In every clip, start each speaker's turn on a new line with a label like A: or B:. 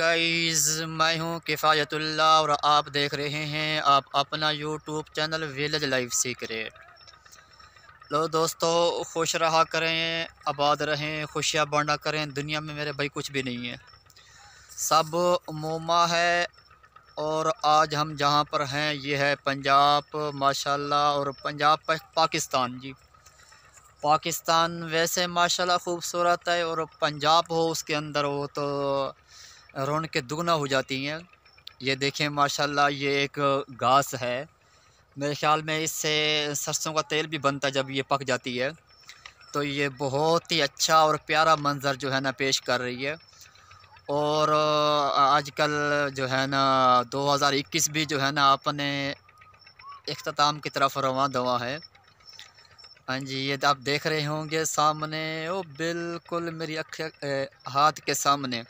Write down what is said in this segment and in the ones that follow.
A: guys मैं हूं किफ़ायतुल्ला और आप देख रहे हैं आप अपना YouTube channel village life secret लो दोस्तों खुश रहा करें आबाद रहें खुशियाँ बांटा करें दुनिया में मेरे भाई कुछ भी नहीं है सब मोमा है और आज हम जहां पर हैं ये है पंजाब माशाल्लाह और पंजाब पा, पाकिस्तान जी पाकिस्तान वैसे माशाल्लाह खूबसूरत है और पंजाब हो उसके अंदर हो तो रौनक दुगना हो जाती हैं ये देखें माशाल्लाह ये एक घास है मेरे ख्याल में इससे सरसों का तेल भी बनता है जब ये पक जाती है तो ये बहुत ही अच्छा और प्यारा मंज़र जो है ना पेश कर रही है और आजकल जो है ना 2021 भी जो है ना अपने अख्ताम की तरफ रवा दवा है हाँ जी ये आप देख रहे होंगे सामने ओ बिल्कुल मेरी अख हाथ के सामने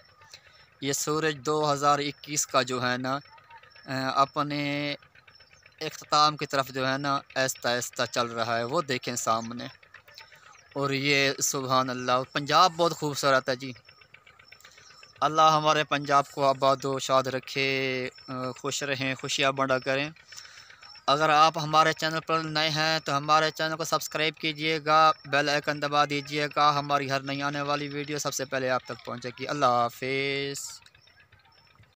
A: ये सूरज 2021 का जो है ना अपने अख्ताम की तरफ जो है ना ऐसा ऐसा चल रहा है वो देखें सामने और ये सुबहान अल्लाह पंजाब बहुत खूबसूरत है जी अल्लाह हमारे पंजाब को आबाद व शाद रखे खुश रहें खुशियाँ बड़ा करें अगर आप हमारे चैनल पर नए हैं तो हमारे चैनल को सब्सक्राइब कीजिएगा बेल आइकन दबा दीजिएगा हमारी हर नई आने वाली वीडियो सबसे पहले आप तक पहुंचेगी अल्लाह हाफिज़